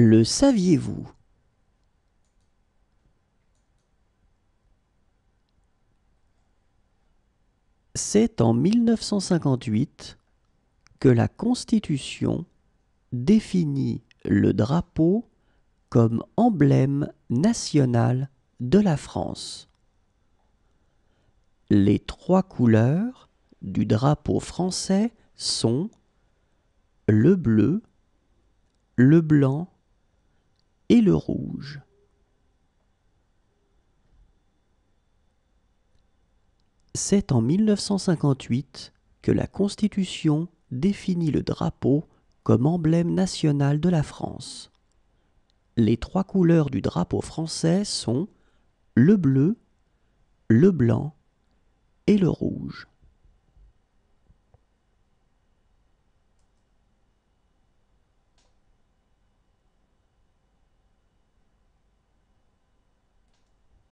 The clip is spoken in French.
Le saviez-vous C'est en 1958 que la Constitution définit le drapeau comme emblème national de la France. Les trois couleurs du drapeau français sont le bleu, le blanc et le rouge. C'est en 1958 que la Constitution définit le drapeau comme emblème national de la France. Les trois couleurs du drapeau français sont le bleu, le blanc et le rouge.